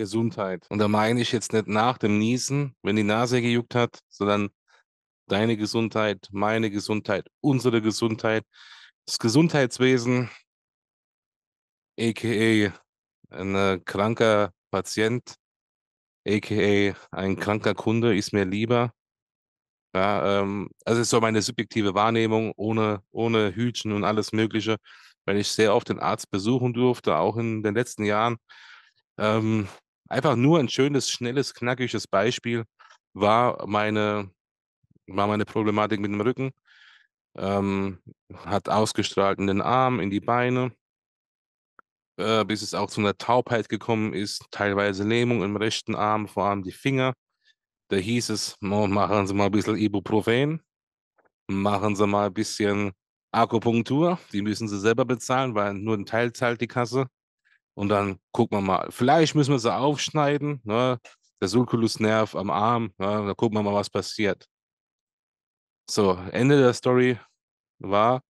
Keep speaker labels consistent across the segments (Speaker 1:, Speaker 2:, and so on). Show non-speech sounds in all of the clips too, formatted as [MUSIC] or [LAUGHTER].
Speaker 1: Gesundheit. Und da meine ich jetzt nicht nach dem Niesen, wenn die Nase gejuckt hat, sondern deine Gesundheit, meine Gesundheit, unsere Gesundheit, das Gesundheitswesen, aka ein äh, kranker Patient, aka ein kranker Kunde, ist mir lieber. Ja, ähm, also ist so meine subjektive Wahrnehmung ohne, ohne Hütchen und alles Mögliche, weil ich sehr oft den Arzt besuchen durfte, auch in den letzten Jahren. Ähm, einfach nur ein schönes, schnelles, knackiges Beispiel war meine, war meine Problematik mit dem Rücken. Ähm, hat ausgestrahlt in den Arm, in die Beine, äh, bis es auch zu einer Taubheit gekommen ist, teilweise Lähmung im rechten Arm, vor allem die Finger. Da hieß es, machen Sie mal ein bisschen Ibuprofen, machen Sie mal ein bisschen Akupunktur, die müssen Sie selber bezahlen, weil nur ein Teil zahlt die Kasse. Und dann gucken wir mal. Vielleicht müssen wir sie aufschneiden. Ne? Der Sulkulusnerv am Arm. Ne? Da gucken wir mal, was passiert. So, Ende der Story war,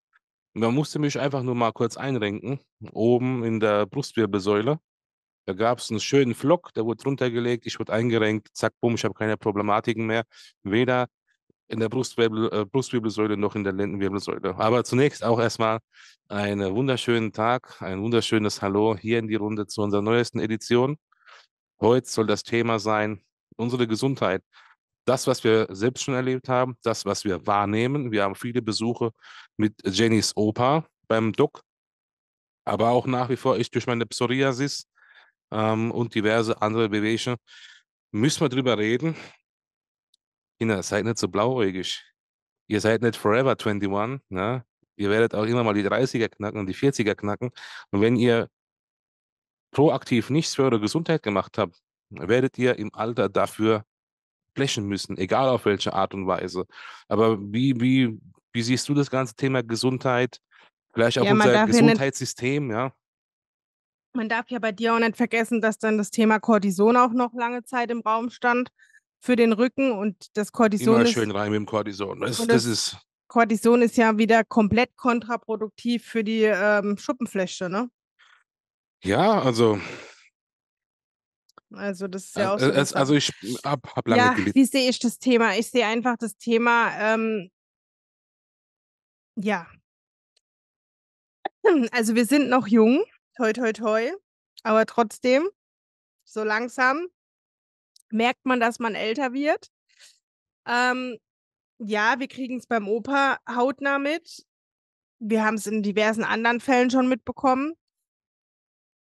Speaker 1: man musste mich einfach nur mal kurz einrenken. Oben in der Brustwirbelsäule. Da gab es einen schönen Flock, der wurde runtergelegt, ich wurde eingerenkt, zack, bumm, ich habe keine Problematiken mehr. Weder in der Brustwirbel, äh, Brustwirbelsäule noch in der Lendenwirbelsäule. Aber zunächst auch erstmal einen wunderschönen Tag, ein wunderschönes Hallo hier in die Runde zu unserer neuesten Edition. Heute soll das Thema sein, unsere Gesundheit. Das, was wir selbst schon erlebt haben, das, was wir wahrnehmen. Wir haben viele Besuche mit Jennys Opa beim Doc, aber auch nach wie vor ich durch meine Psoriasis ähm, und diverse andere Bewegungen müssen wir darüber reden. Kinder, seid nicht so blauäugig. Ihr seid nicht Forever 21, ne? Ihr werdet auch immer mal die 30er knacken und die 40er knacken. Und wenn ihr proaktiv nichts für eure Gesundheit gemacht habt, werdet ihr im Alter dafür blechen müssen, egal auf welche Art und Weise. Aber wie, wie, wie siehst du das ganze Thema Gesundheit? Vielleicht auch ja, unser Gesundheitssystem, ja?
Speaker 2: Man darf ja bei dir auch nicht vergessen, dass dann das Thema Cortison auch noch lange Zeit im Raum stand für den Rücken und das Cortison. Immer ist, schön
Speaker 1: rein mit dem Cortison. Das, das, ist
Speaker 2: Cortison ist ja wieder komplett kontraproduktiv für die ähm, Schuppenfläche, ne?
Speaker 1: Ja, also.
Speaker 2: Also das ist ja auch. Äh, so, also ich
Speaker 1: habe hab lange ja, gelitten. Wie
Speaker 2: sehe ich das Thema? Ich sehe einfach das Thema. Ähm, ja. Also wir sind noch jung, toi toi toi, aber trotzdem so langsam merkt man, dass man älter wird. Ähm, ja, wir kriegen es beim Opa hautnah mit. Wir haben es in diversen anderen Fällen schon mitbekommen.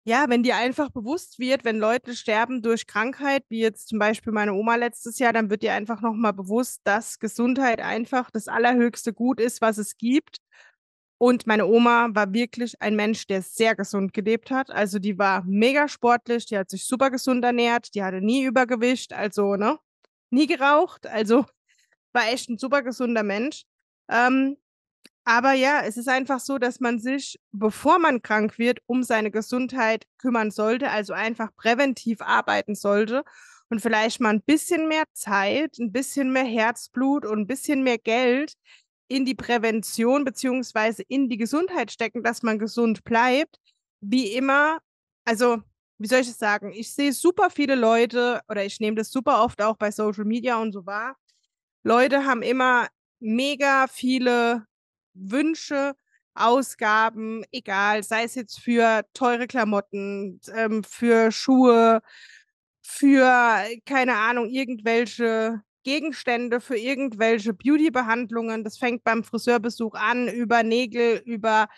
Speaker 2: Ja, wenn dir einfach bewusst wird, wenn Leute sterben durch Krankheit, wie jetzt zum Beispiel meine Oma letztes Jahr, dann wird dir einfach nochmal bewusst, dass Gesundheit einfach das allerhöchste Gut ist, was es gibt und meine Oma war wirklich ein Mensch, der sehr gesund gelebt hat. Also die war mega sportlich, die hat sich super gesund ernährt, die hatte nie Übergewicht, also ne, nie geraucht. Also [LAUGHS] war echt ein super gesunder Mensch. Ähm, aber ja, es ist einfach so, dass man sich, bevor man krank wird, um seine Gesundheit kümmern sollte, also einfach präventiv arbeiten sollte und vielleicht mal ein bisschen mehr Zeit, ein bisschen mehr Herzblut und ein bisschen mehr Geld in die Prävention beziehungsweise in die Gesundheit stecken, dass man gesund bleibt. Wie immer, also wie soll ich es sagen? Ich sehe super viele Leute oder ich nehme das super oft auch bei Social Media und so wahr. Leute haben immer mega viele Wünsche, Ausgaben, egal, sei es jetzt für teure Klamotten, ähm, für Schuhe, für, äh, keine Ahnung, irgendwelche Gegenstände für irgendwelche Beauty-Behandlungen. Das fängt beim Friseurbesuch an, über Nägel, über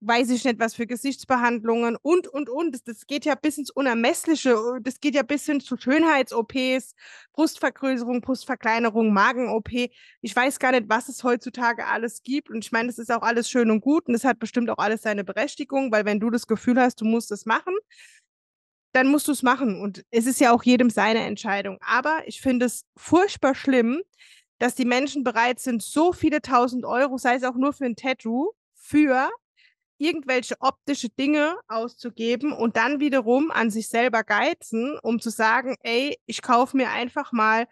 Speaker 2: weiß ich nicht was für Gesichtsbehandlungen und, und, und. Das, das geht ja bis ins Unermessliche. Oh, das geht ja bis hin zu Schönheits-OPs, Brustvergrößerung, Brustverkleinerung, Magen-OP. Ich weiß gar nicht, was es heutzutage alles gibt. Und ich meine, das ist auch alles schön und gut und es hat bestimmt auch alles seine Berechtigung, weil wenn du das Gefühl hast, du musst es machen, dann musst du es machen. Und es ist ja auch jedem seine Entscheidung. Aber ich finde es furchtbar schlimm, dass die Menschen bereit sind, so viele tausend Euro, sei es auch nur für ein Tattoo, für irgendwelche optische Dinge auszugeben und dann wiederum an sich selber geizen, um zu sagen, ey, ich kaufe mir einfach mal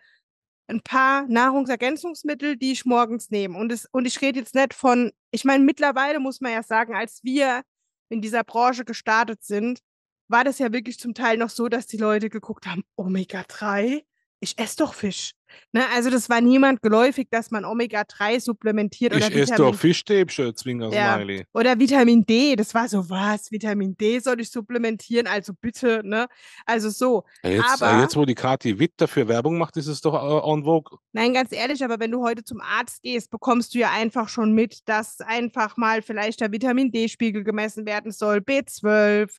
Speaker 2: ein paar Nahrungsergänzungsmittel, die ich morgens nehme. Und, es, und ich rede jetzt nicht von, ich meine, mittlerweile muss man ja sagen, als wir in dieser Branche gestartet sind, war das ja wirklich zum Teil noch so, dass die Leute geguckt haben, Omega-3, ich esse doch Fisch. Ne? Also das war niemand geläufig, dass man Omega-3 supplementiert. Ich esse doch
Speaker 1: Fischstäbchen, Zwinger ja. Smiley.
Speaker 2: Oder Vitamin D, das war so, was, Vitamin D soll ich supplementieren, also bitte. Ne? Also so. jetzt, aber, jetzt, wo
Speaker 1: die Kati Witt dafür Werbung macht, ist es doch äh, on vogue.
Speaker 2: Nein, ganz ehrlich, aber wenn du heute zum Arzt gehst, bekommst du ja einfach schon mit, dass einfach mal vielleicht der Vitamin D-Spiegel gemessen werden soll, B12,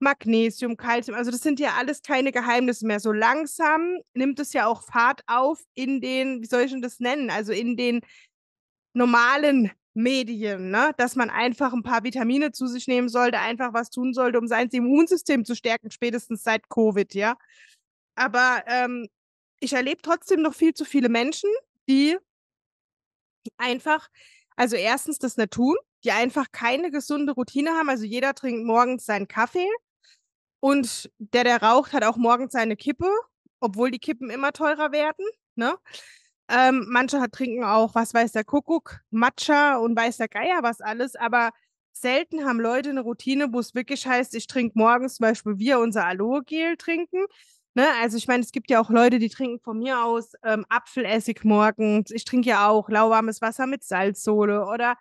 Speaker 2: Magnesium, Kalzium, also das sind ja alles keine Geheimnisse mehr. So langsam nimmt es ja auch Fahrt auf in den, wie soll ich denn das nennen, also in den normalen Medien, ne? dass man einfach ein paar Vitamine zu sich nehmen sollte, einfach was tun sollte, um sein Immunsystem zu stärken, spätestens seit Covid, ja. Aber ähm, ich erlebe trotzdem noch viel zu viele Menschen, die einfach, also erstens das nicht tun, die einfach keine gesunde Routine haben. Also jeder trinkt morgens seinen Kaffee und der, der raucht, hat auch morgens seine Kippe, obwohl die Kippen immer teurer werden. Ne? Ähm, manche hat, trinken auch, was weiß der Kuckuck, Matcha und weiß der Geier, was alles. Aber selten haben Leute eine Routine, wo es wirklich heißt, ich trinke morgens zum Beispiel wir unser Aloe-Gel trinken. Ne? Also ich meine, es gibt ja auch Leute, die trinken von mir aus ähm, Apfelessig morgens. Ich trinke ja auch lauwarmes Wasser mit Salzsohle oder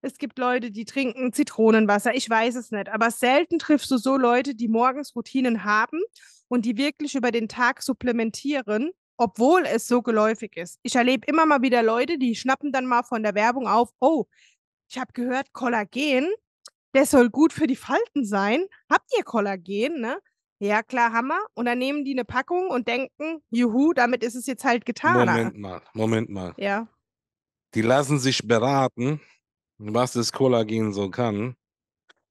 Speaker 2: es gibt Leute, die trinken Zitronenwasser. Ich weiß es nicht. Aber selten triffst du so Leute, die morgens Routinen haben und die wirklich über den Tag supplementieren, obwohl es so geläufig ist. Ich erlebe immer mal wieder Leute, die schnappen dann mal von der Werbung auf, oh, ich habe gehört, Kollagen, das soll gut für die Falten sein. Habt ihr Kollagen, ne? Ja, klar, Hammer. Und dann nehmen die eine Packung und denken, juhu, damit ist es jetzt halt getan. Moment
Speaker 1: mal, Moment mal. Ja. Die lassen sich beraten was das Kollagen so kann.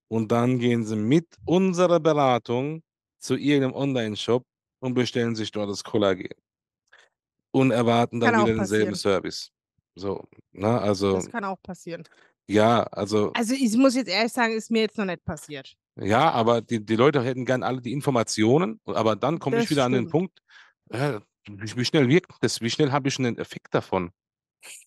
Speaker 1: Und dann gehen sie mit unserer Beratung zu irgendeinem Online-Shop und bestellen sich dort das Kollagen. Und erwarten dann wieder denselben Service. So, na, ne, also. Das
Speaker 2: kann auch passieren.
Speaker 1: Ja, also. Also,
Speaker 2: ich muss jetzt ehrlich sagen, ist mir jetzt noch nicht passiert.
Speaker 1: Ja, aber die, die Leute hätten gern alle die Informationen, aber dann komme ich wieder stimmt. an den Punkt, äh, wie schnell wirkt das? Wie schnell habe ich einen Effekt davon?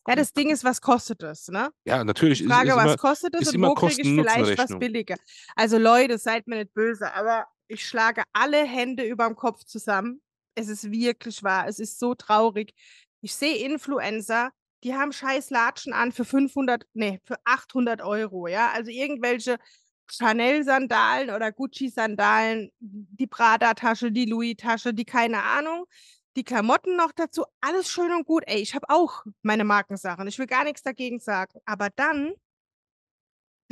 Speaker 2: Ja, das Ding ist, was kostet das, ne?
Speaker 1: Ja, natürlich. Die Frage, ist, ist was immer, kostet das und wo kriege ich vielleicht was billiger?
Speaker 2: Also Leute, seid mir nicht böse, aber ich schlage alle Hände überm Kopf zusammen. Es ist wirklich wahr. Es ist so traurig. Ich sehe Influencer, die haben scheiß Latschen an für 500, nee, für 800 Euro, ja? Also irgendwelche Chanel-Sandalen oder Gucci-Sandalen, die Prada-Tasche, die Louis-Tasche, die keine Ahnung die Klamotten noch dazu, alles schön und gut. Ey, ich habe auch meine Markensachen. Ich will gar nichts dagegen sagen. Aber dann,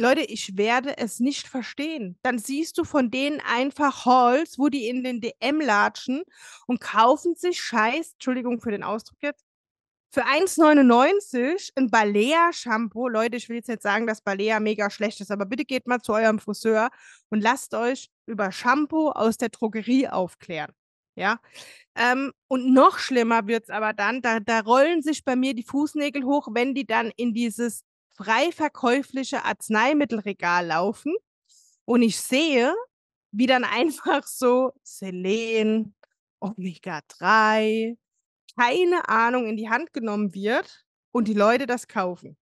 Speaker 2: Leute, ich werde es nicht verstehen. Dann siehst du von denen einfach Halls, wo die in den DM latschen und kaufen sich Scheiß, Entschuldigung für den Ausdruck jetzt, für 1,99 ein Balea-Shampoo. Leute, ich will jetzt nicht sagen, dass Balea mega schlecht ist, aber bitte geht mal zu eurem Friseur und lasst euch über Shampoo aus der Drogerie aufklären. Ja. Ähm, und noch schlimmer wird es aber dann, da, da rollen sich bei mir die Fußnägel hoch, wenn die dann in dieses frei verkäufliche Arzneimittelregal laufen und ich sehe, wie dann [LAUGHS] einfach so Selen, Omega-3, keine Ahnung in die Hand genommen wird und die Leute das kaufen.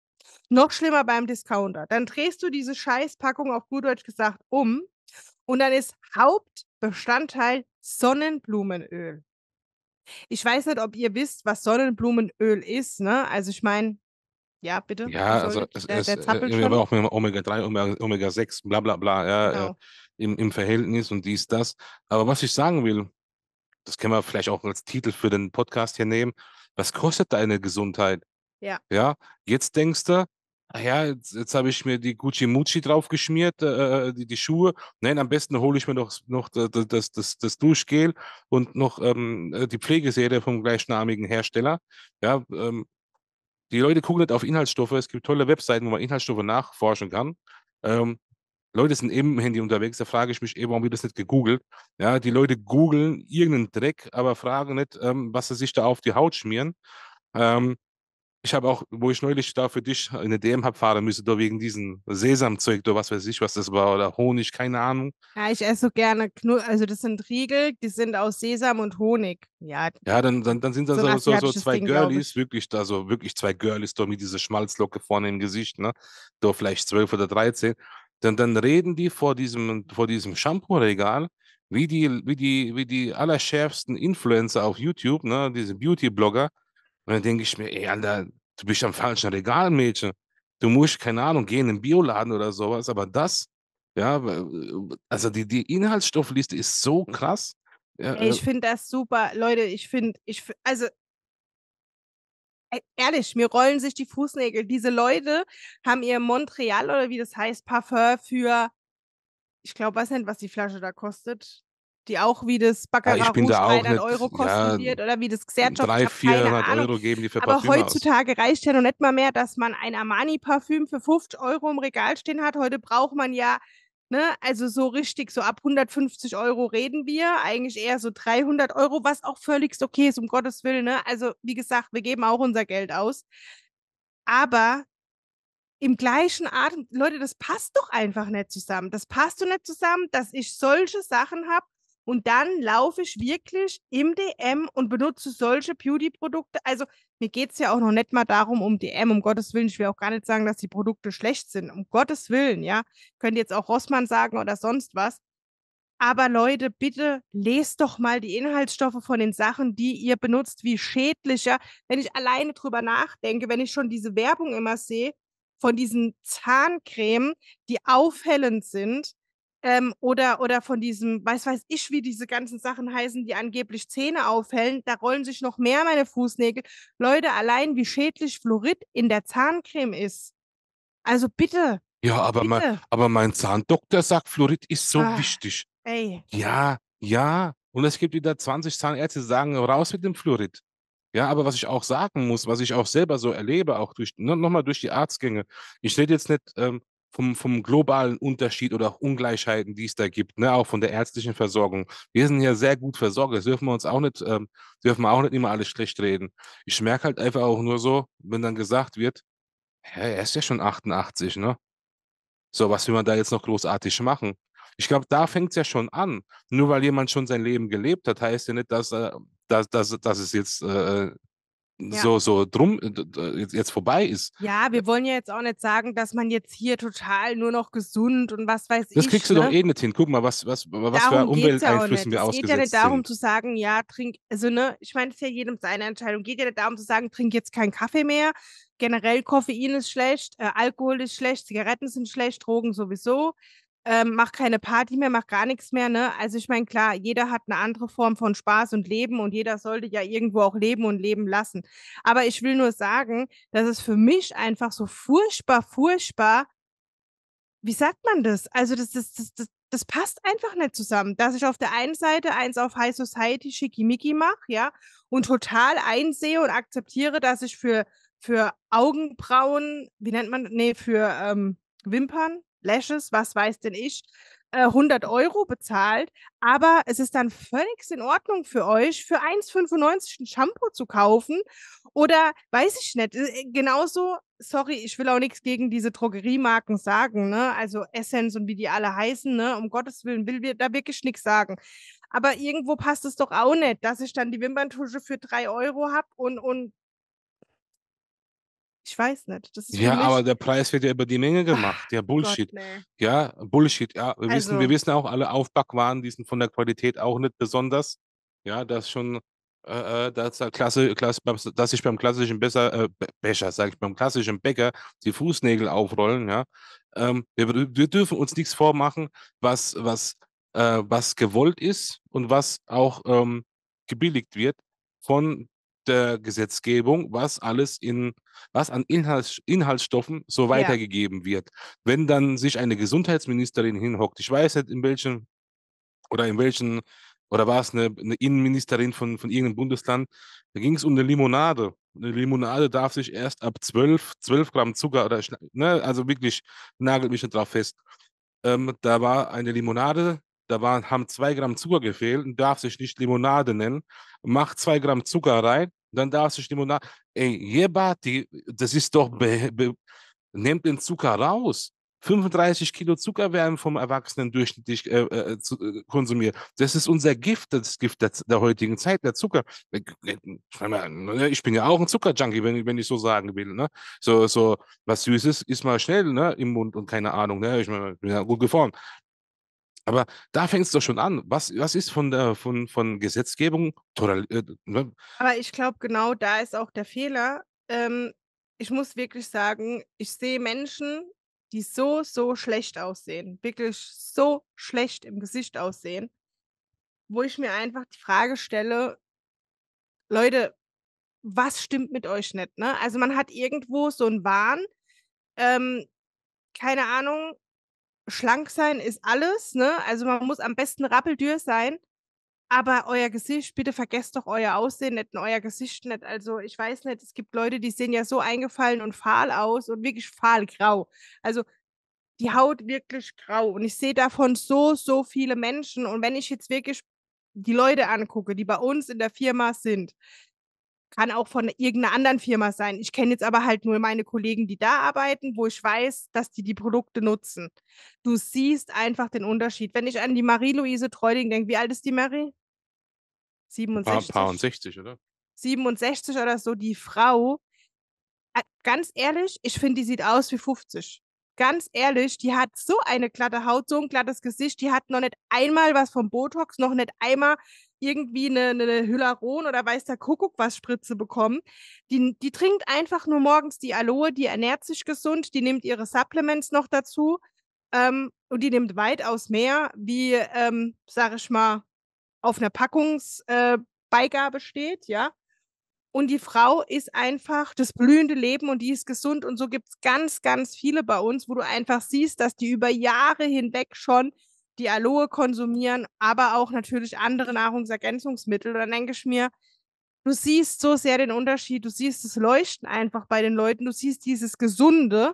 Speaker 2: Noch schlimmer beim Discounter. Dann drehst du diese Scheißpackung auf gut Deutsch gesagt um und dann ist Hauptbestandteil Sonnenblumenöl. Ich weiß nicht, ob ihr wisst, was Sonnenblumenöl ist. Ne? Also ich meine, ja, bitte. Ja, also es, der, es, der äh, auch
Speaker 1: mit Omega-3, Omega-6, bla bla bla, ja, äh, genau. äh, im, im Verhältnis und dies, das. Aber was ich sagen will, das können wir vielleicht auch als Titel für den Podcast hier nehmen, was kostet deine Gesundheit? Ja. Ja, jetzt denkst du, Ah ja, jetzt, jetzt habe ich mir die Gucci Mucci draufgeschmiert, äh, äh, die, die Schuhe. Nein, am besten hole ich mir noch, noch das, das, das Duschgel und noch ähm, äh, die Pflegeserie vom gleichnamigen Hersteller. Ja, ähm, die Leute gucken nicht auf Inhaltsstoffe. Es gibt tolle Webseiten, wo man Inhaltsstoffe nachforschen kann. Ähm, Leute sind eben im Handy unterwegs, da frage ich mich eben, warum wird das nicht gegoogelt? Ja, die Leute googeln irgendeinen Dreck, aber fragen nicht, ähm, was sie sich da auf die Haut schmieren. Ähm, ich habe auch, wo ich neulich da für dich eine DM habe fahren müssen, da wegen diesem Sesamzeug, da was weiß ich, was das war, oder Honig, keine Ahnung.
Speaker 2: Ja, ich esse so gerne Knull, also das sind Riegel, die sind aus Sesam und Honig. Ja,
Speaker 1: ja dann, dann, dann sind da so, so, so, so zwei Ding, Girlies, wirklich da so, wirklich zwei Girlies, da mit dieser Schmalzlocke vorne im Gesicht, ne? Da vielleicht zwölf oder dreizehn. Dann, dann reden die vor diesem, vor diesem Shampoo-Regal wie die, wie die, wie die allerschärfsten Influencer auf YouTube, ne? Diese Beauty-Blogger und dann denke ich mir, ey, Alter, du bist am falschen Regal, Mädchen. Du musst, keine Ahnung, gehen in den Bioladen oder sowas, aber das, ja, also die, die Inhaltsstoffliste ist so mhm. krass. Ja, äh ich
Speaker 2: finde das super, Leute, ich finde, ich, also e, ehrlich, mir rollen sich die Fußnägel. Diese Leute haben ihr Montreal oder wie das heißt, Parfum für, ich glaube, weiß nicht, was die Flasche da kostet die auch wie das Baccarat ja, 300 Euro kosten ja, wird oder wie das Xerjob. 300, 400 Ahnung. Euro
Speaker 1: geben die für Aber Parfüm heutzutage
Speaker 2: aus. reicht ja noch nicht mal mehr, dass man ein Armani-Parfüm für 50 Euro im Regal stehen hat. Heute braucht man ja, ne, also so richtig, so ab 150 Euro reden wir, eigentlich eher so 300 Euro, was auch völlig okay ist, um Gottes Willen. Ne? Also wie gesagt, wir geben auch unser Geld aus. Aber im gleichen Atem, Leute, das passt doch einfach nicht zusammen. Das passt doch nicht zusammen, dass ich solche Sachen habe, und dann laufe ich wirklich im DM und benutze solche Beauty-Produkte. Also mir geht es ja auch noch nicht mal darum, um DM, um Gottes Willen. Ich will auch gar nicht sagen, dass die Produkte schlecht sind. Um Gottes Willen, ja. Könnt ihr jetzt auch Rossmann sagen oder sonst was. Aber Leute, bitte lest doch mal die Inhaltsstoffe von den Sachen, die ihr benutzt, wie schädlicher. Wenn ich alleine drüber nachdenke, wenn ich schon diese Werbung immer sehe, von diesen Zahncremen, die aufhellend sind, ähm, oder, oder von diesem, weiß weiß ich, wie diese ganzen Sachen heißen, die angeblich Zähne aufhellen, da rollen sich noch mehr meine Fußnägel. Leute, allein wie schädlich Fluorid in der Zahncreme ist. Also bitte.
Speaker 1: Ja, aber, bitte. Mein, aber mein Zahndoktor sagt, Fluorid ist so Ach, wichtig. Ey. Ja, ja. Und es gibt wieder 20 Zahnärzte, die sagen, raus mit dem Fluorid. Ja, aber was ich auch sagen muss, was ich auch selber so erlebe, auch durch, nochmal durch die Arztgänge, ich rede jetzt nicht ähm, vom, vom globalen Unterschied oder auch Ungleichheiten, die es da gibt, ne? auch von der ärztlichen Versorgung. Wir sind ja sehr gut versorgt, das dürfen wir uns auch nicht, ähm, dürfen wir auch nicht immer alles schlecht reden. Ich merke halt einfach auch nur so, wenn dann gesagt wird, ja, er ist ja schon 88, ne? So, was will man da jetzt noch großartig machen? Ich glaube, da fängt es ja schon an. Nur weil jemand schon sein Leben gelebt hat, heißt ja nicht, dass, äh, dass, dass, dass es jetzt äh, ja. so, so drum äh, jetzt vorbei ist.
Speaker 2: Ja, wir wollen ja jetzt auch nicht sagen, dass man jetzt hier total nur noch gesund und was weiß das ich. Das kriegst ne? du doch ne? eh
Speaker 1: nicht hin. Guck mal, was, was, was darum für Umwelteinflüssen wir ausgesetzt sind. Es geht ja nicht darum sind.
Speaker 2: zu sagen, ja, trink, also ne, ich meine, es ist ja jedem seine Entscheidung. Geht ja nicht darum zu sagen, trink jetzt keinen Kaffee mehr. Generell Koffein ist schlecht, äh, Alkohol ist schlecht, Zigaretten sind schlecht, Drogen sowieso ähm, mach keine Party mehr, mach gar nichts mehr. Ne? Also ich meine, klar, jeder hat eine andere Form von Spaß und Leben und jeder sollte ja irgendwo auch leben und leben lassen. Aber ich will nur sagen, dass es für mich einfach so furchtbar, furchtbar, wie sagt man das? Also das, das, das, das, das passt einfach nicht zusammen, dass ich auf der einen Seite eins auf High Society schickimicki mache, ja, und total einsehe und akzeptiere, dass ich für, für Augenbrauen, wie nennt man, nee, für ähm, Wimpern, Lashes, was weiß denn ich, 100 äh, Euro bezahlt, aber es ist dann völlig in Ordnung für euch, für 1,95 ein Shampoo zu kaufen oder weiß ich nicht. Äh, äh, genauso, sorry, ich will auch nichts gegen diese Drogeriemarken sagen, ne? also Essence und wie die alle heißen, ne? um Gottes Willen will wir da wirklich nichts sagen. Aber irgendwo passt es doch auch nicht, dass ich dann die Wimperntusche für 3 Euro habe und, und ich weiß nicht. Das ist ja, aber der
Speaker 1: Preis wird ja über die Menge gemacht. Ach, ja, Bullshit. Gott, nee. Ja, Bullshit. Ja, wir, also. wissen, wir also wissen auch, alle Aufbackwaren, die sind von der Qualität auch nicht besonders. Ja, das schon, äh, äh dass, Klasse, Klasse, dass sich beim klassischen Besser, äh, Becher, sage ich, beim klassischen Bäcker die Fußnägel aufrollen. Ja, ähm, wir, wir, dürfen uns nichts vormachen, was, was, äh, was gewollt ist und was auch ähm, gebilligt wird von der Gesetzgebung, was alles in, was an Inhalts, Inhaltsstoffen so weitergegeben ja. wird. Wenn dann sich eine Gesundheitsministerin hinhockt, ich weiß nicht, in welchen oder in welchen, oder war es eine, eine Innenministerin von, von irgendeinem Bundesland, da ging es um eine Limonade. Eine Limonade darf sich erst ab 12, 12 Gramm Zucker oder, ne, also wirklich, nagelt mich nicht drauf fest. Ähm, da war eine Limonade da waren, haben zwei Gramm Zucker gefehlt darf sich nicht Limonade nennen. Macht zwei Gramm Zucker rein, dann darf sich Limonade. Ey, Jebati, das ist doch. Be, be, nehmt den Zucker raus. 35 Kilo Zucker werden vom Erwachsenen durchschnittlich äh, äh, äh, konsumiert. Das ist unser Gift, das Gift der, der heutigen Zeit, der Zucker. Äh, äh, ne, ich bin ja auch ein Zuckerjunkie, wenn, wenn ich so sagen will. Ne? So, so was Süßes ist mal schnell ne? im Mund und keine Ahnung. Ne? Ich, mein, ich bin ja gut geformt. Aber da fängt es doch schon an. Was, was ist von, der, von, von Gesetzgebung? Äh, ne?
Speaker 2: Aber ich glaube, genau da ist auch der Fehler. Ähm, ich muss wirklich sagen, ich sehe Menschen, die so, so schlecht aussehen, wirklich so schlecht im Gesicht aussehen, wo ich mir einfach die Frage stelle, Leute, was stimmt mit euch nicht? Ne? Also man hat irgendwo so einen Wahn, ähm, keine Ahnung, schlank sein ist alles, ne? Also man muss am besten rappeldür sein. Aber euer Gesicht, bitte vergesst doch euer Aussehen nicht und euer Gesicht nicht. Also ich weiß nicht, es gibt Leute, die sehen ja so eingefallen und fahl aus und wirklich fahlgrau. Also die Haut wirklich grau. Und ich sehe davon so, so viele Menschen. Und wenn ich jetzt wirklich die Leute angucke, die bei uns in der Firma sind, kann auch von irgendeiner anderen Firma sein. Ich kenne jetzt aber halt nur meine Kollegen, die da arbeiten, wo ich weiß, dass die die Produkte nutzen. Du siehst einfach den Unterschied. Wenn ich an die Marie-Louise Treuding denke, wie alt ist die Marie? 67. Paar,
Speaker 1: paar 60, oder?
Speaker 2: 67 oder so, die Frau. Ganz ehrlich, ich finde, die sieht aus wie 50. Ganz ehrlich, die hat so eine glatte Haut, so ein glattes Gesicht, die hat noch nicht einmal was vom Botox, noch nicht einmal irgendwie eine, eine Hyaluron oder weiß der Kuckuck was Spritze bekommen. Die, die trinkt einfach nur morgens die Aloe, die ernährt sich gesund, die nimmt ihre Supplements noch dazu ähm, und die nimmt weitaus mehr, wie, ähm, sag ich mal, auf einer Packungsbeigabe äh, steht, ja. Und die Frau ist einfach das blühende Leben und die ist gesund. Und so gibt es ganz, ganz viele bei uns, wo du einfach siehst, dass die über Jahre hinweg schon die Aloe konsumieren, aber auch natürlich andere Nahrungsergänzungsmittel. Und dann denke ich mir, du siehst so sehr den Unterschied, du siehst das Leuchten einfach bei den Leuten, du siehst dieses Gesunde.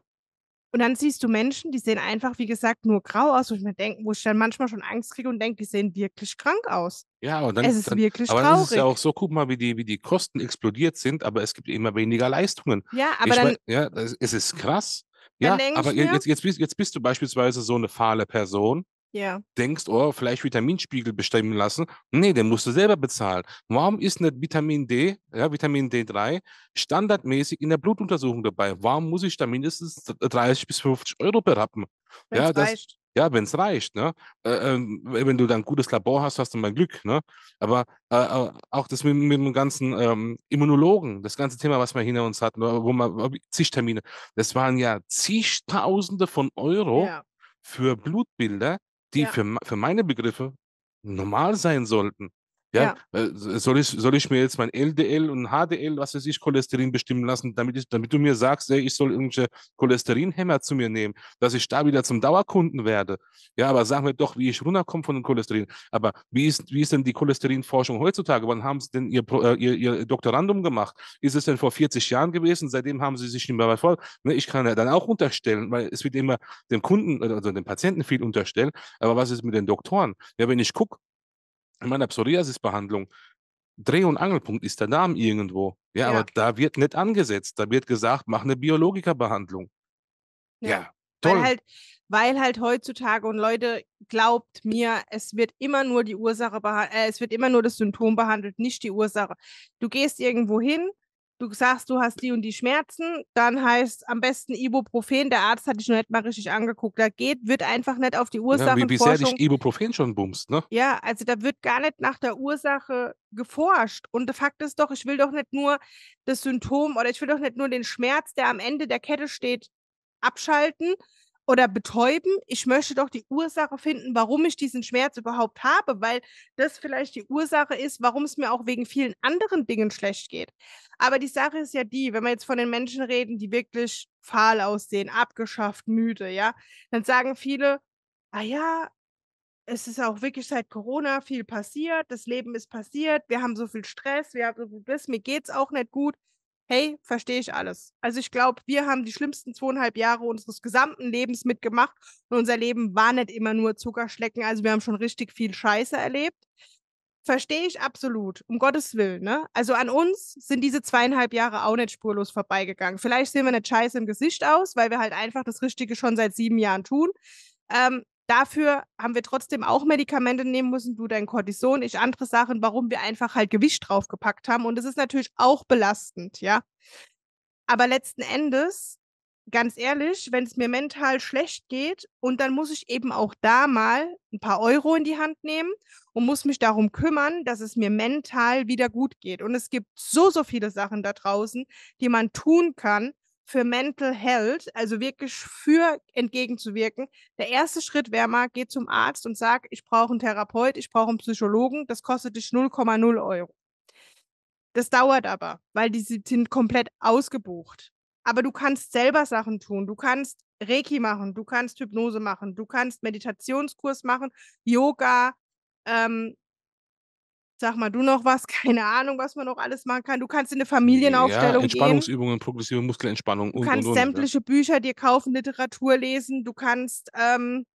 Speaker 2: Und dann siehst du Menschen, die sehen einfach, wie gesagt, nur grau aus, wo ich mir denke, wo ich dann manchmal schon Angst kriege und denke, die sehen wirklich krank aus.
Speaker 1: Ja, und dann es ist dann, wirklich aber traurig. Aber es ist ja auch so, guck mal, wie die, wie die Kosten explodiert sind, aber es gibt immer weniger Leistungen. Ja, aber ich dann, mein, ja, es ist krass. Ja, aber jetzt, jetzt, jetzt, jetzt bist du beispielsweise so eine fahle Person, ja. denkst, oh, vielleicht Vitaminspiegel bestimmen lassen. Nee, den musst du selber bezahlen. Warum ist nicht Vitamin D, ja, Vitamin D3 standardmäßig in der Blutuntersuchung dabei? Warum muss ich da mindestens 30 bis 50 Euro berappen? Wenn's ja, das, reicht. Ja, wenn es reicht. Ne? Äh, ähm, wenn du dann ein gutes Labor hast, hast du mal Glück. Ne? Aber äh, äh, auch das mit, mit dem ganzen ähm, Immunologen, das ganze Thema, was wir hinter uns hatten, ne, wo man zig Termine, das waren ja zigtausende von Euro ja. für Blutbilder, die ja. für, für meine Begriffe normal sein sollten. Ja, ja. Äh, soll, ich, soll ich mir jetzt mein LDL und HDL, was weiß ich, Cholesterin bestimmen lassen, damit, ich, damit du mir sagst, ey, ich soll irgendwelche Cholesterinhämmer zu mir nehmen, dass ich da wieder zum Dauerkunden werde. Ja, aber sag mir doch, wie ich runterkomme von dem Cholesterin. Aber wie ist, wie ist denn die Cholesterinforschung heutzutage? Wann haben sie denn ihr, äh, ihr, ihr Doktorandum gemacht? Ist es denn vor 40 Jahren gewesen? Seitdem haben sie sich nicht mehr weit vor. Ne? Ich kann ja dann auch unterstellen, weil es wird immer dem Kunden, also dem Patienten viel unterstellen. Aber was ist mit den Doktoren? Ja, wenn ich gucke, in meiner Psoriasis-Behandlung, Dreh- und Angelpunkt ist der Darm irgendwo. Ja, ja, aber da wird nicht angesetzt. Da wird gesagt, mach eine Biologikerbehandlung.
Speaker 2: Ja, ja toll. Weil halt, weil halt heutzutage und Leute glaubt mir, es wird immer nur die Ursache äh, es wird immer nur das Symptom behandelt, nicht die Ursache. Du gehst irgendwo hin, du sagst, du hast die und die Schmerzen, dann heißt am besten Ibuprofen. Der Arzt hat dich noch nicht mal richtig angeguckt. Da geht, wird einfach nicht auf die Ursache. Ne, ja, wie sehr dich
Speaker 1: Ibuprofen schon bumst, ne?
Speaker 2: Ja, also da wird gar nicht nach der Ursache geforscht. Und der Fakt ist doch, ich will doch nicht nur das Symptom oder ich will doch nicht nur den Schmerz, der am Ende der Kette steht, abschalten, oder betäuben. Ich möchte doch die Ursache finden, warum ich diesen Schmerz überhaupt habe, weil das vielleicht die Ursache ist, warum es mir auch wegen vielen anderen Dingen schlecht geht. Aber die Sache ist ja die, wenn wir jetzt von den Menschen reden, die wirklich fahl aussehen, abgeschafft, müde, ja, dann sagen viele, ah ja, es ist auch wirklich seit Corona viel passiert, das Leben ist passiert, wir haben so viel Stress, wir haben so viel Biss, mir geht es auch nicht gut hey, verstehe ich alles. Also ich glaube, wir haben die schlimmsten zweieinhalb Jahre unseres gesamten Lebens mitgemacht und unser Leben war nicht immer nur Zuckerschlecken. Also wir haben schon richtig viel Scheiße erlebt. Verstehe ich absolut, um Gottes Willen. Ne? Also an uns sind diese zweieinhalb Jahre auch nicht spurlos vorbeigegangen. Vielleicht sehen wir nicht scheiße im Gesicht aus, weil wir halt einfach das Richtige schon seit sieben Jahren tun. Ähm, Dafür haben wir trotzdem auch Medikamente nehmen müssen, du dein Cortison, ich andere Sachen, warum wir einfach halt Gewicht draufgepackt haben. Und es ist natürlich auch belastend, ja. Aber letzten Endes, ganz ehrlich, wenn es mir mental schlecht geht und dann muss ich eben auch da mal ein paar Euro in die Hand nehmen und muss mich darum kümmern, dass es mir mental wieder gut geht. Und es gibt so, so viele Sachen da draußen, die man tun kann, für Mental Health, also wirklich für entgegenzuwirken. Der erste Schritt wäre mal, geh zum Arzt und sag, ich brauche einen Therapeut, ich brauche einen Psychologen, das kostet dich 0,0 Euro. Das dauert aber, weil die sind komplett ausgebucht. Aber du kannst selber Sachen tun. Du kannst Reiki machen, du kannst Hypnose machen, du kannst Meditationskurs machen, Yoga, ähm, Sag mal du noch was, [LAUGHS] keine Ahnung, was man noch alles machen kann. Du kannst in eine Familienaufstellung ja, Entspannungsübungen,
Speaker 1: gehen. progressive Muskelentspannung. Du und, kannst und, und, sämtliche ja.
Speaker 2: Bücher dir kaufen, Literatur lesen. Du kannst ähm,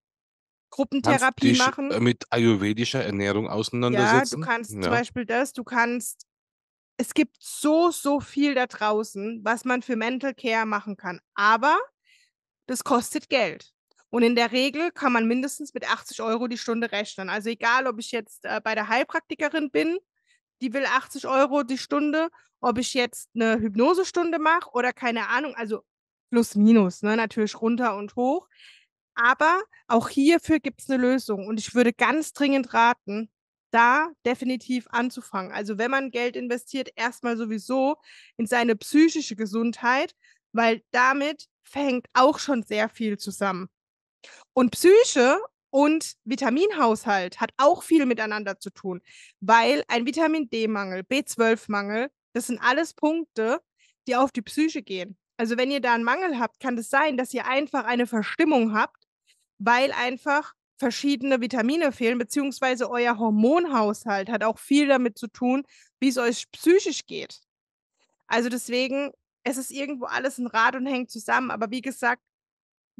Speaker 2: Gruppentherapie kannst machen. Äh, mit
Speaker 1: ayurvedischer Ernährung auseinandersetzen. Ja, du kannst ja. zum Beispiel
Speaker 2: das. Du kannst es gibt so, so viel da draußen, was man für Mental Care machen kann. Aber das kostet Geld. Und in der Regel kann man mindestens mit 80 Euro die Stunde rechnen. Also egal, ob ich jetzt äh, bei der Heilpraktikerin bin, die will 80 Euro die Stunde, ob ich jetzt eine Hypnosestunde mache oder keine Ahnung, also plus minus, ne? natürlich runter und hoch. Aber auch hierfür gibt es eine Lösung. Und ich würde ganz dringend raten, da definitiv anzufangen. Also wenn man Geld investiert, erstmal sowieso in seine psychische Gesundheit, weil damit fängt auch schon sehr viel zusammen. Und Psyche und Vitaminhaushalt hat auch viel miteinander zu tun, weil ein Vitamin D-Mangel, B12-Mangel, das sind alles Punkte, die auf die Psyche gehen. Also wenn ihr da einen Mangel habt, kann es sein, dass ihr einfach eine Verstimmung habt, weil einfach verschiedene Vitamine fehlen, beziehungsweise euer Hormonhaushalt hat auch viel damit zu tun, wie es euch psychisch geht. Also deswegen, es ist irgendwo alles ein Rad und hängt zusammen. Aber wie gesagt,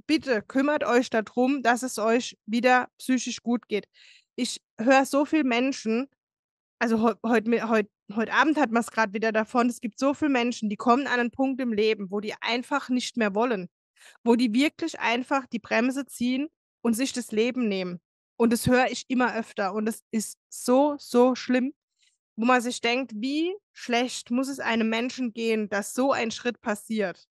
Speaker 2: bitte kümmert euch darum, dass es euch wieder psychisch gut geht. Ich höre so viele Menschen, also heute heut, heut, Abend hat man es gerade wieder davon, es gibt so viele Menschen, die kommen an einen Punkt im Leben, wo die einfach nicht mehr wollen, wo die wirklich einfach die Bremse ziehen und sich das Leben nehmen. Und das höre ich immer öfter und es ist so, so schlimm, wo man sich denkt, wie schlecht muss es einem Menschen gehen, dass so ein Schritt passiert.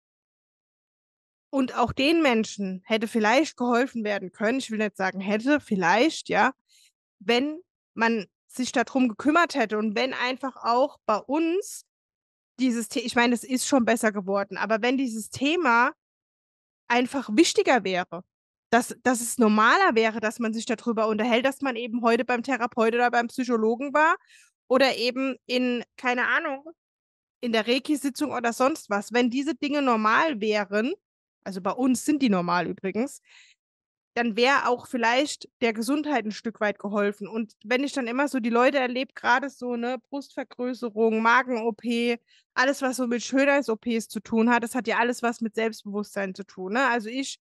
Speaker 2: Und auch den Menschen hätte vielleicht geholfen werden können, ich will nicht sagen hätte, vielleicht, ja, wenn man sich darum gekümmert hätte und wenn einfach auch bei uns dieses Thema, ich meine, es ist schon besser geworden, aber wenn dieses Thema einfach wichtiger wäre, dass, dass es normaler wäre, dass man sich darüber unterhält, dass man eben heute beim Therapeuten oder beim Psychologen war oder eben in, keine Ahnung, in der Reiki-Sitzung oder sonst was. Wenn diese Dinge normal wären, also bei uns sind die normal übrigens, dann wäre auch vielleicht der Gesundheit ein Stück weit geholfen. Und wenn ich dann immer so die Leute erlebe, gerade so eine Brustvergrößerung, Magen-OP, alles, was so mit Schönheits-OPs zu tun hat, das hat ja alles was mit Selbstbewusstsein zu tun. Ne? Also ich,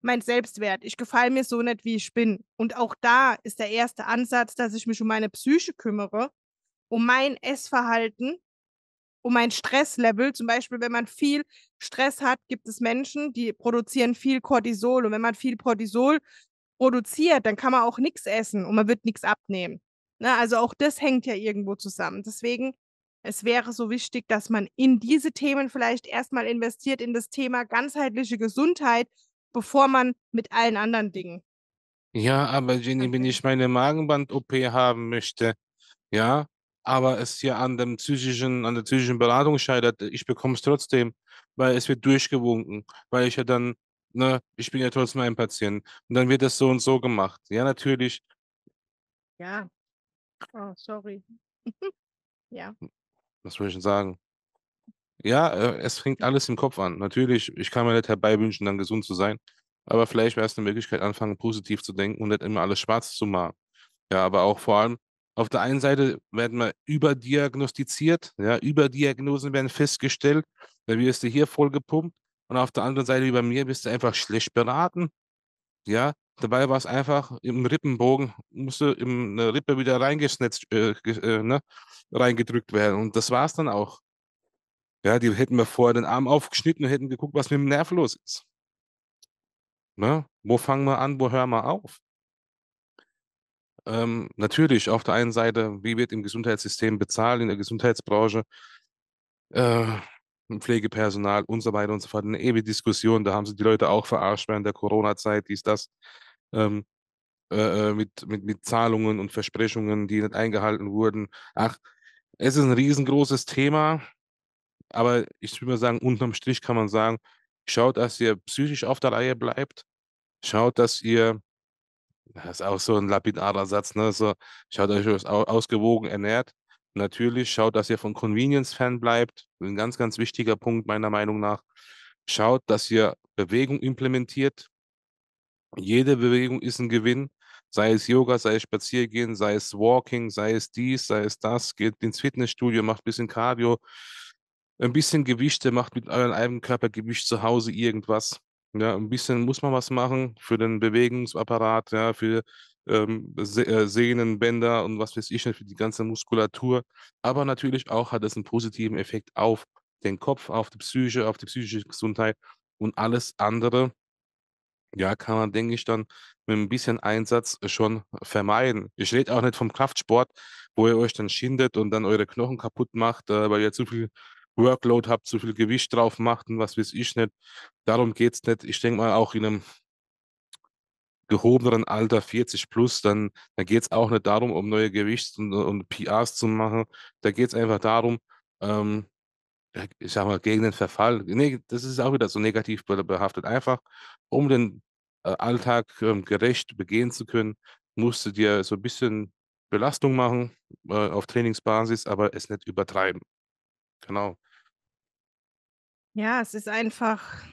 Speaker 2: mein Selbstwert, ich gefalle mir so nicht, wie ich bin. Und auch da ist der erste Ansatz, dass ich mich um meine Psyche kümmere, um mein Essverhalten um ein Stresslevel. Zum Beispiel, wenn man viel Stress hat, gibt es Menschen, die produzieren viel Cortisol. Und wenn man viel Cortisol produziert, dann kann man auch nichts essen und man wird nichts abnehmen. Ne? Also auch das hängt ja irgendwo zusammen. Deswegen, es wäre so wichtig, dass man in diese Themen vielleicht erstmal investiert, in das Thema ganzheitliche Gesundheit, bevor man mit allen anderen Dingen.
Speaker 1: Ja, aber Jenny, wenn ich meine Magenband-OP haben möchte, ja, aber es hier an, dem psychischen, an der psychischen Beratung scheitert, ich bekomme es trotzdem, weil es wird durchgewunken, weil ich ja dann, ne, ich bin ja trotzdem ein Patient und dann wird das so und so gemacht. Ja, natürlich.
Speaker 2: Ja. Oh, sorry. [LAUGHS] ja.
Speaker 1: Was soll ich denn sagen? Ja, äh, es fängt alles im Kopf an. Natürlich, ich kann mir nicht herbeiwünschen, dann gesund zu sein. Aber vielleicht wäre es eine Möglichkeit, anfangen, positiv zu denken und nicht immer alles schwarz zu machen. Ja, aber auch vor allem auf der einen Seite werden wir überdiagnostiziert, ja, Überdiagnosen werden festgestellt, dann wirst du hier vollgepumpt und auf der anderen Seite wie bei mir bist du einfach schlecht beraten, ja. Dabei war es einfach im Rippenbogen, musste in eine Rippe wieder reingesnetzt, äh, äh, ne, reingedrückt werden und das war es dann auch. Ja, die hätten wir vorher den Arm aufgeschnitten und hätten geguckt, was mit dem Nerv los ist. Ne? Wo fangen wir an, wo hören wir auf? Ähm, natürlich, auf der einen Seite, wie wird im Gesundheitssystem bezahlt, in der Gesundheitsbranche, äh, Pflegepersonal und so weiter und so fort. Eine ewige Diskussion, da haben sie die Leute auch verarscht während der Corona-Zeit, dies, das, ähm, äh, äh mit, mit, mit Zahlungen und Versprechungen, die nicht eingehalten wurden. Ach, es ist ein riesengroßes Thema, aber ich würde mal sagen, unterm Strich kann man sagen, schaut, dass ihr psychisch auf der Reihe bleibt, schaut, dass ihr das ist auch so ein lapidarer Satz, ne? So, schaut euch ausgewogen ernährt. Natürlich schaut, dass ihr von Convenience-Fan bleibt. Ein ganz, ganz wichtiger Punkt meiner Meinung nach. Schaut, dass ihr Bewegung implementiert. Jede Bewegung ist ein Gewinn. Sei es Yoga, sei es Spaziergehen, sei es Walking, sei es dies, sei es das. Geht ins Fitnessstudio, macht ein bisschen Cardio, ein bisschen Gewichte, macht mit eurem eigenen Körpergewicht zu Hause irgendwas. Ja, ein bisschen muss man was machen für den Bewegungsapparat, ja, für ähm, äh, Sehnen, Bänder und was weiß ich, für die ganze Muskulatur. Aber natürlich auch hat es einen positiven Effekt auf den Kopf, auf die Psyche, auf die psychische Gesundheit und alles andere. Ja, kann man, denke ich, dann mit ein bisschen Einsatz schon vermeiden. Ich rede auch nicht vom Kraftsport, wo ihr euch dann schindet und dann eure Knochen kaputt macht, äh, weil ihr zu viel Workload habt, zu viel Gewicht drauf macht und was weiß ich nicht. Darum geht es nicht. Ich denke mal, auch in einem gehobeneren Alter, 40 plus, dann, dann geht es auch nicht darum, um neue Gewichts- und, und PRs zu machen. Da geht es einfach darum, ähm, ich sag mal, gegen den Verfall. Nee, das ist auch wieder so negativ behaftet. Einfach, um den äh, Alltag ähm, gerecht begehen zu können, musst du dir so ein bisschen Belastung machen äh, auf Trainingsbasis, aber es nicht übertreiben. Genau.
Speaker 2: Ja, es ist einfach,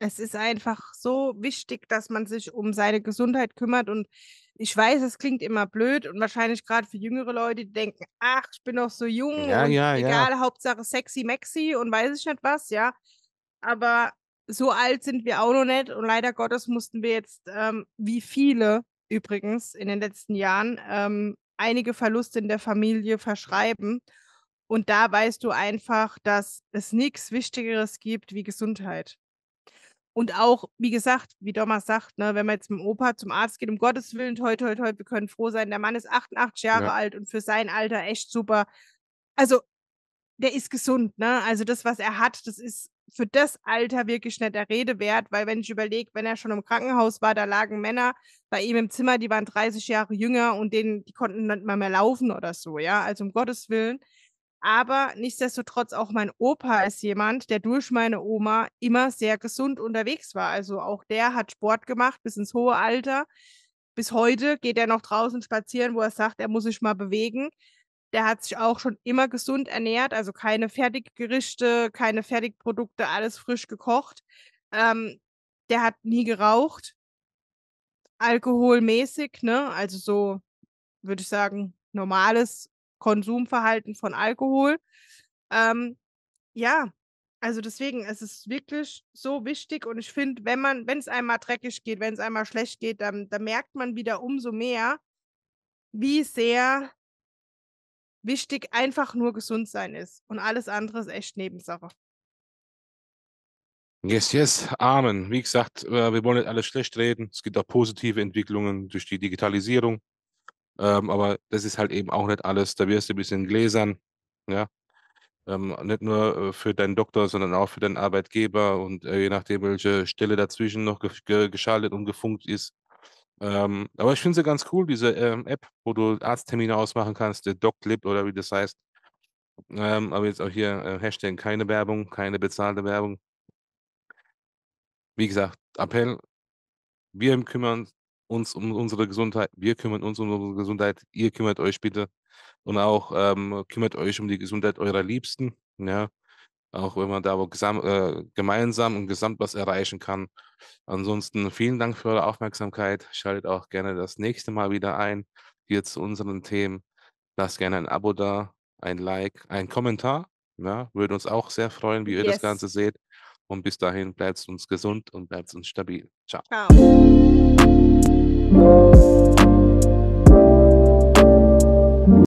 Speaker 2: es ist einfach so wichtig, dass man sich um seine Gesundheit kümmert. Und ich weiß, es klingt immer blöd und wahrscheinlich gerade für jüngere Leute, die denken, ach, ich bin noch so jung ja, und ja, egal, ja. Hauptsache sexy Maxi und weiß ich nicht was, ja. Aber so alt sind wir auch noch nicht und leider Gottes mussten wir jetzt, ähm, wie viele übrigens in den letzten Jahren, ähm, einige Verluste in der Familie verschreiben. Und da weißt du einfach, dass es nichts Wichtigeres gibt wie Gesundheit. Und auch, wie gesagt, wie Thomas sagt, ne, wenn man jetzt mit dem Opa zum Arzt geht, um Gottes Willen, toi, toi, toi, wir können froh sein. Der Mann ist 88 Jahre ja. alt und für sein Alter echt super. Also, der ist gesund, ne? Also das, was er hat, das ist für das Alter wirklich nicht der Rede wert, weil wenn ich überlege, wenn er schon im Krankenhaus war, da lagen Männer bei ihm im Zimmer, die waren 30 Jahre jünger und denen, die konnten nicht mal mehr laufen oder so, ja, also um Gottes Willen. Aber nichtsdestotrotz, auch mein Opa ist jemand, der durch meine Oma immer sehr gesund unterwegs war. Also auch der hat Sport gemacht bis ins hohe Alter. Bis heute geht er noch draußen spazieren, wo er sagt, er muss sich mal bewegen. Der hat sich auch schon immer gesund ernährt, also keine Fertiggerichte, keine Fertigprodukte, alles frisch gekocht. Ähm, der hat nie geraucht, alkoholmäßig, ne? Also so würde ich sagen, normales Konsumverhalten von Alkohol. Ähm, ja, also deswegen, es ist wirklich so wichtig und ich finde, wenn man, wenn es einmal dreckig geht, wenn es einmal schlecht geht, dann, dann merkt man wieder umso mehr, wie sehr wichtig einfach nur gesund sein ist. Und alles andere ist echt Nebensache.
Speaker 1: Yes, yes, Amen. Wie gesagt, äh, wir wollen nicht alles schlecht reden. Es gibt auch positive Entwicklungen durch die Digitalisierung. Ähm, aber das ist halt eben auch nicht alles. Da wirst du ein bisschen gläsern. Ja? Ähm, nicht nur äh, für deinen Doktor, sondern auch für deinen Arbeitgeber und äh, je nachdem, welche Stelle dazwischen noch geschaltet und gefunkt ist, ähm, aber ich finde sie ganz cool, diese ähm, App, wo du Arzttermine ausmachen kannst, der DocLib oder wie das heißt. Ähm, aber jetzt auch hier äh, Hashtag keine Werbung, keine bezahlte Werbung. Wie gesagt, Appell, wir kümmern uns um unsere Gesundheit, wir kümmern uns um unsere Gesundheit, ihr kümmert euch bitte und auch ähm, kümmert euch um die Gesundheit eurer Liebsten. Ja, auch wenn man da wo gesam, äh, gemeinsam und gesamt was erreichen kann. Ansonsten vielen Dank für eure Aufmerksamkeit. Schaltet auch gerne das nächste Mal wieder ein, hier zu unseren Themen. Lasst gerne ein Abo da, ein Like, ein Kommentar. Ja, ne? würde uns auch sehr freuen, wie ihr yes. das Ganze seht. Und bis dahin bleibt uns gesund und bleibt uns stabil.
Speaker 2: Ciao. Ciao.